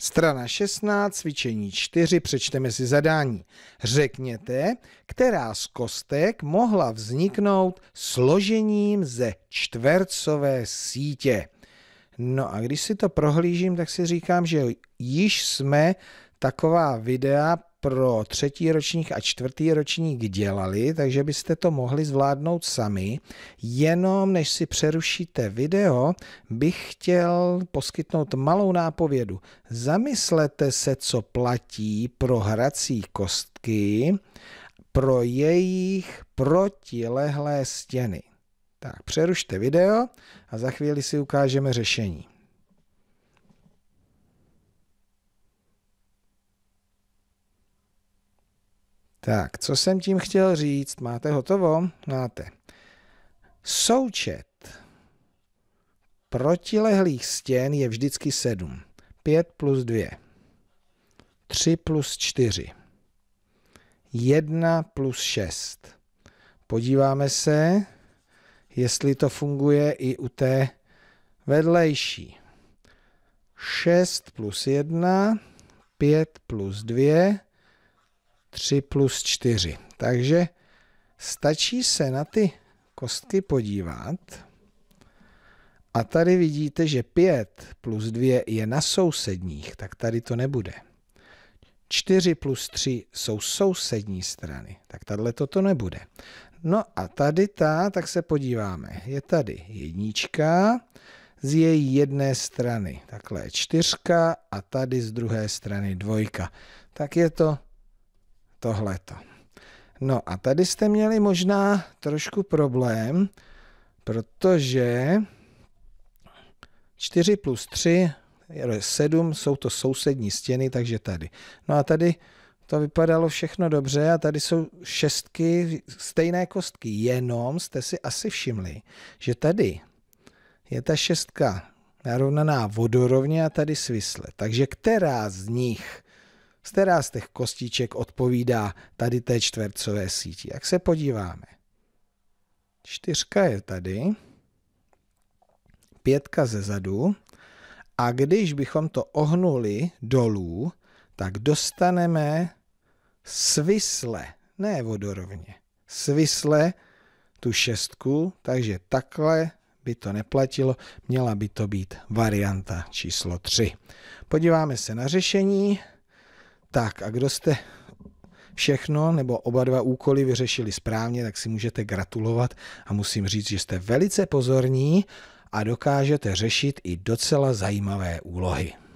Strana 16, cvičení 4, přečteme si zadání. Řekněte, která z kostek mohla vzniknout složením ze čtvercové sítě. No a když si to prohlížím, tak si říkám, že již jsme taková videa pro třetí ročník a čtvrtý ročník dělali, takže byste to mohli zvládnout sami. Jenom než si přerušíte video, bych chtěl poskytnout malou nápovědu. Zamyslete se, co platí pro hrací kostky pro jejich protilehlé stěny. Tak přerušte video a za chvíli si ukážeme řešení. Tak, co jsem tím chtěl říct? Máte hotovo? Máte. Součet protilehlých stěn je vždycky 7. 5 plus 2. 3 plus 4. 1 plus 6. Podíváme se, jestli to funguje i u té vedlejší. 6 plus 1, 5 plus 2, 3 plus 4. Takže stačí se na ty kostky podívat. A tady vidíte, že 5 plus 2 je na sousedních, tak tady to nebude. 4 plus 3 jsou sousední strany, tak tady toto nebude. No a tady ta, tak se podíváme. Je tady jednička z její jedné strany, takhle je čtyřka a tady z druhé strany dvojka. Tak je to tohleto. No a tady jste měli možná trošku problém, protože 4 plus 3 7 jsou to sousední stěny, takže tady. No a tady to vypadalo všechno dobře a tady jsou šestky, stejné kostky, jenom jste si asi všimli, že tady je ta šestka narovnaná vodorovně a tady svisle. Takže která z nich z která z těch kostiček odpovídá tady té čtvercové síti. Jak se podíváme? Čtyřka je tady, pětka ze zadu a když bychom to ohnuli dolů, tak dostaneme svisle, ne vodorovně, svisle tu šestku, takže takhle by to neplatilo, měla by to být varianta číslo 3. Podíváme se na řešení. Tak a kdo jste všechno nebo oba dva úkoly vyřešili správně, tak si můžete gratulovat a musím říct, že jste velice pozorní a dokážete řešit i docela zajímavé úlohy.